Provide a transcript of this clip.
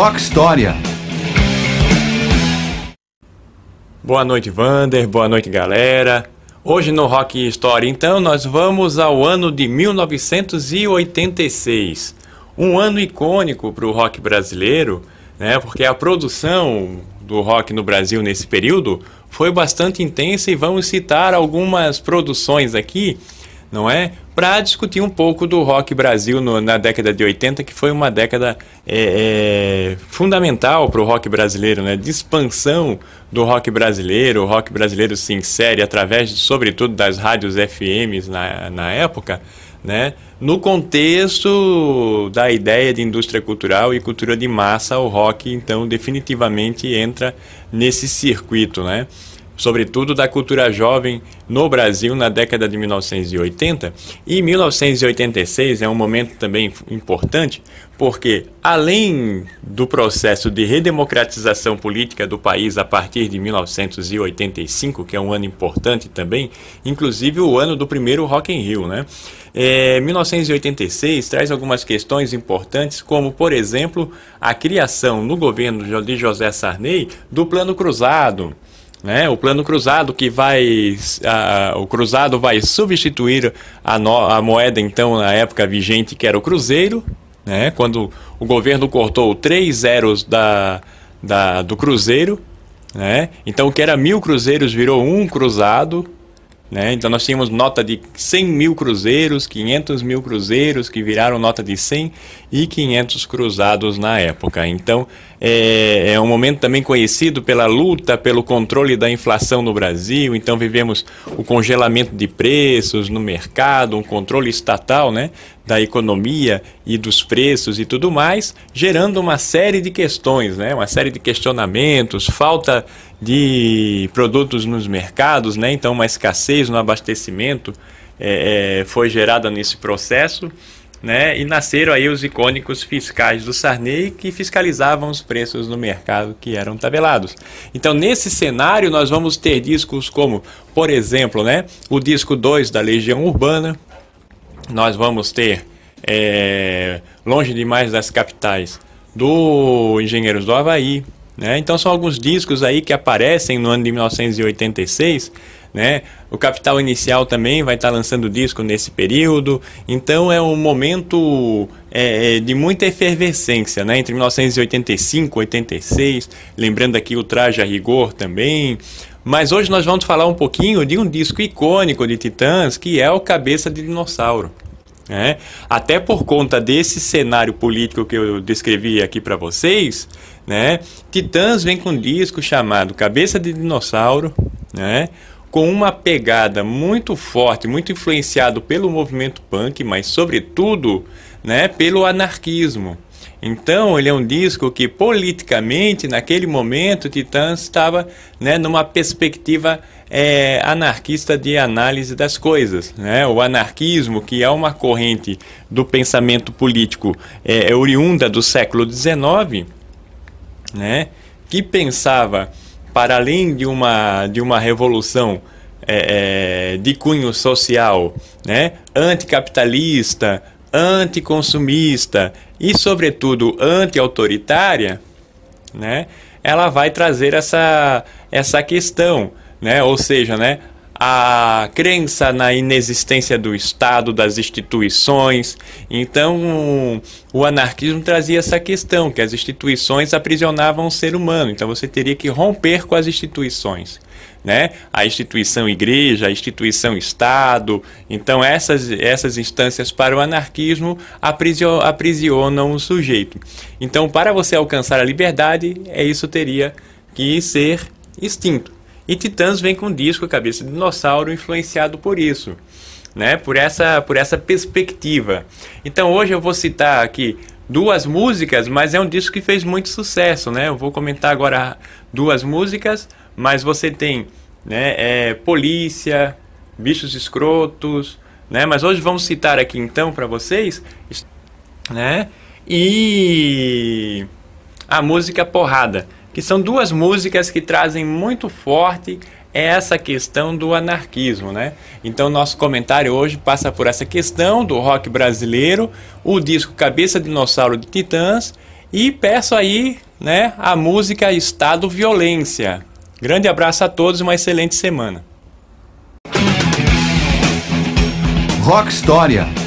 Rock História. Boa noite, Vander. Boa noite, galera. Hoje no Rock História, então, nós vamos ao ano de 1986. Um ano icônico para o rock brasileiro, né? Porque a produção do rock no Brasil nesse período foi bastante intensa e vamos citar algumas produções aqui não é? Para discutir um pouco do rock Brasil no, na década de 80, que foi uma década é, é, fundamental para o rock brasileiro, né? De expansão do rock brasileiro, o rock brasileiro se insere através, de, sobretudo, das rádios FMs na, na época, né? No contexto da ideia de indústria cultural e cultura de massa, o rock então definitivamente entra nesse circuito, né? sobretudo da cultura jovem no Brasil na década de 1980. E 1986 é um momento também importante, porque além do processo de redemocratização política do país a partir de 1985, que é um ano importante também, inclusive o ano do primeiro Rock in Rio, né? É, 1986 traz algumas questões importantes, como, por exemplo, a criação no governo de José Sarney do Plano Cruzado, né? O plano cruzado que vai, a, o cruzado vai substituir a, no, a moeda então na época vigente que era o cruzeiro, né? Quando o governo cortou três zeros da, da do cruzeiro, né? Então o que era mil cruzeiros virou um cruzado, né? Então nós tínhamos nota de 100 mil cruzeiros, 500 mil cruzeiros que viraram nota de 100 e 500 cruzados na época. Então é, é, um momento também conhecido pela luta pelo controle da inflação no Brasil. Então vivemos o congelamento de preços no mercado, um controle estatal né, da economia e dos preços e tudo mais, gerando uma série de questões, né, uma série de questionamentos, falta de produtos nos mercados, né? então uma escassez no abastecimento é, é, foi gerada nesse processo. Né? E nasceram aí os icônicos fiscais do Sarney que fiscalizavam os preços no mercado que eram tabelados. Então, nesse cenário, nós vamos ter discos como, por exemplo, né, o disco 2 da Legião Urbana, nós vamos ter é, Longe Demais das Capitais do Engenheiros do Havaí, né? Então são alguns discos aí que aparecem no ano de 1986. Né? O Capital Inicial também vai estar lançando disco nesse período, então é um momento é, é de muita efervescência, né? Entre 1985 e 86, lembrando aqui o Traje a Rigor também. Mas hoje nós vamos falar um pouquinho de um disco icônico de Titãs, que é o Cabeça de Dinossauro. Né? Até por conta desse cenário político que eu descrevi aqui para vocês, né? Titãs vem com um disco chamado Cabeça de Dinossauro, né? com uma pegada muito forte, muito influenciado pelo movimento punk, mas sobretudo né, pelo anarquismo. Então, ele é um disco que politicamente, naquele momento, Titãs estava né, numa perspectiva é, anarquista de análise das coisas. Né? O anarquismo, que é uma corrente do pensamento político é, é oriunda do século XIX, né? que pensava, para além de uma, de uma revolução é, é, de cunho social, né? anticapitalista, anticonsumista e, sobretudo, anti-autoritária, né? ela vai trazer essa, essa questão né? Ou seja, né? a crença na inexistência do Estado, das instituições. Então, o anarquismo trazia essa questão que as instituições aprisionavam o ser humano. Então, você teria que romper com as instituições, né? A instituição igreja, a instituição Estado. Então, essas essas instâncias para o anarquismo aprisionam, aprisionam o sujeito. Então, para você alcançar a liberdade, é isso teria que ser extinto. E Titãs vem com um disco Cabeça de Dinossauro influenciado por isso, né? Por essa, por essa perspectiva. Então hoje eu vou citar aqui duas músicas, mas é um disco que fez muito sucesso, né? Eu vou comentar agora duas músicas, mas você tem, né? É, Polícia, Bichos Escrotos, né? Mas hoje vamos citar aqui então para vocês, né? E a música Porrada que são duas músicas que trazem muito forte essa questão do anarquismo, né? Então nosso comentário hoje passa por essa questão do rock brasileiro, o disco Cabeça de Dinossauro de Titãs e peço aí, né, a música Estado Violência. Grande abraço a todos, uma excelente semana. Rock História